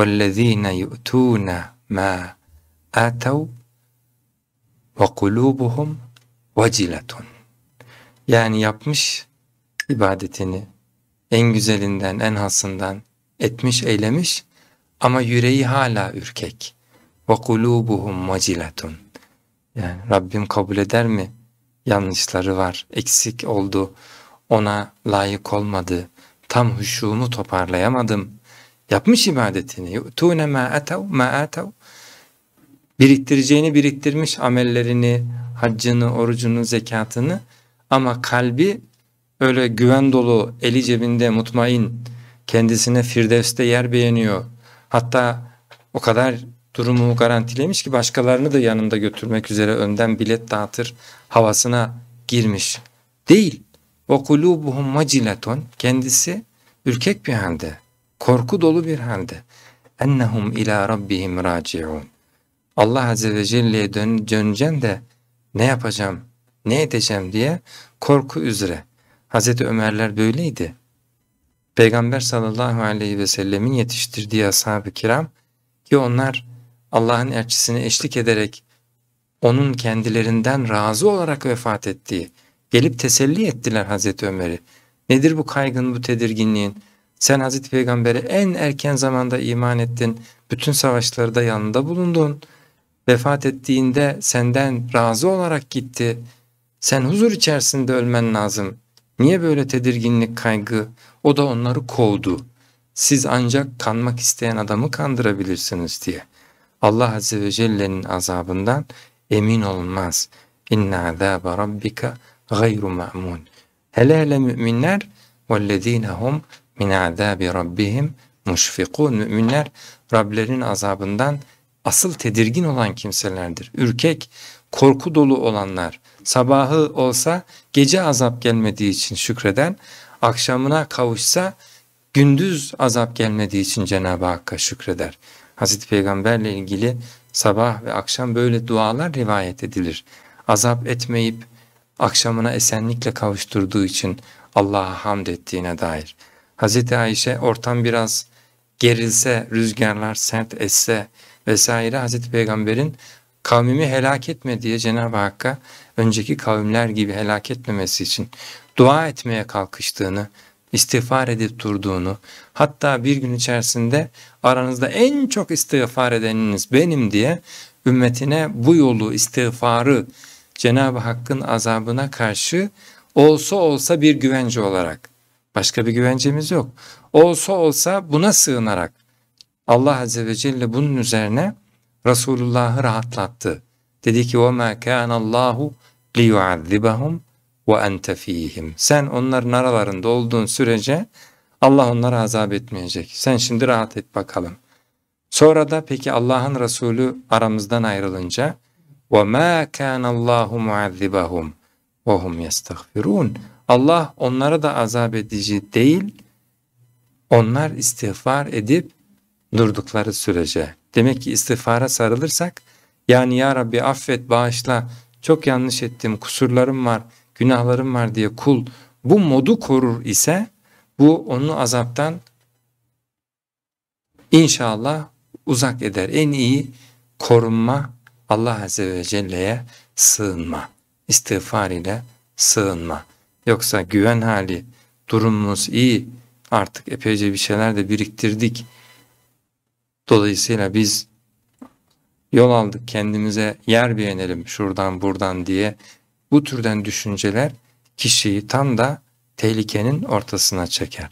وَالَّذ۪ينَ يُؤْتُونَ مَا اَتَوْا وَقُلُوبُهُمْ وَجِلَةٌ Yani yapmış ibadetini en güzelinden, en hasından etmiş, eylemiş ama yüreği hala ürkek. وَقُلُوبُهُمْ وَجِلَةٌ Yani Rabbim kabul eder mi? Yanlışları var, eksik oldu, ona layık olmadı, tam huşumu toparlayamadım Yapmış ibadetini. Yu'tune ma atav ma atav. Biriktireceğini biriktirmiş amellerini, haccını, orucunu, zekatını ama kalbi öyle güven dolu, eli cebinde mutmain, kendisine Firdevs'te yer beğeniyor. Hatta o kadar durumu garantilemiş ki başkalarını da yanında götürmek üzere önden bilet dağıtır havasına girmiş. Değil. O kulubuhum maciletun kendisi ürkek bir halde korku dolu bir halde. Ennehum ila rabbihim raciun. Allah Azze ve Celle'ye dön, döneceğim de ne yapacağım, ne edeceğim diye korku üzere. Hazreti Ömerler böyleydi. Peygamber sallallahu aleyhi ve sellemin yetiştirdiği ashab-ı kiram ki onlar Allah'ın elçisine eşlik ederek onun kendilerinden razı olarak vefat ettiği, gelip teselli ettiler Hazreti Ömer'i. Nedir bu kaygın, bu tedirginliğin? Sen Hazreti Peygamber'e en erken zamanda iman ettin. Bütün savaşlarda yanında bulundun. Vefat ettiğinde senden razı olarak gitti. Sen huzur içerisinde ölmen lazım. Niye böyle tedirginlik, kaygı? O da onları kovdu. Siz ancak kanmak isteyen adamı kandırabilirsiniz diye. Allah Azze ve Celle'nin azabından emin olmaz. İnna azâbe rabbika gayru ma'mun. Hele hele müminler وَالَّذ۪ينَ هُمْ min azabi rabbihim muşfikun müminler Rablerinin azabından asıl tedirgin olan kimselerdir. Ürkek, korku dolu olanlar, sabahı olsa gece azap gelmediği için şükreden, akşamına kavuşsa gündüz azap gelmediği için Cenab-ı Hakk'a şükreder. Hazreti Peygamberle ilgili sabah ve akşam böyle dualar rivayet edilir. Azap etmeyip akşamına esenlikle kavuşturduğu için Allah'a hamd ettiğine dair. Hazreti Ayşe ortam biraz gerilse, rüzgarlar sert esse vesaire Hazreti Peygamber'in kavmimi helak etme diye Cenab-ı Hakk'a önceki kavimler gibi helak etmemesi için dua etmeye kalkıştığını, istiğfar edip durduğunu, hatta bir gün içerisinde aranızda en çok istiğfar edeniniz benim diye ümmetine bu yolu istiğfarı Cenab-ı Hakk'ın azabına karşı olsa olsa bir güvence olarak Başka bir güvencemiz yok. Olsa olsa buna sığınarak Allah Azze ve Celle bunun üzerine Resulullah'ı rahatlattı. Dedi ki وَمَا كَانَ اللّٰهُ لِيُعَذِّبَهُمْ وَاَنْتَ ف۪يهِمْ Sen onların aralarında olduğun sürece Allah onları azap etmeyecek. Sen şimdi rahat et bakalım. Sonra da peki Allah'ın Resulü aramızdan ayrılınca وَمَا كَانَ اللّٰهُ مُعَذِّبَهُمْ وَهُمْ يَسْتَغْفِرُونَ Allah onlara da azap edici değil, onlar istiğfar edip durdukları sürece. Demek ki istiğfara sarılırsak, yani Ya Rabbi affet, bağışla, çok yanlış ettim, kusurlarım var, günahlarım var diye kul bu modu korur ise, bu onu azaptan inşallah uzak eder. En iyi korunma Allah Azze ve Celle'ye sığınma, istiğfar ile sığınma. Yoksa güven hali, durumunuz iyi. Artık epeyce bir şeyler de biriktirdik. Dolayısıyla biz yol aldık kendimize yer beğenelim şuradan buradan diye. Bu türden düşünceler kişiyi tam da tehlikenin ortasına çeker.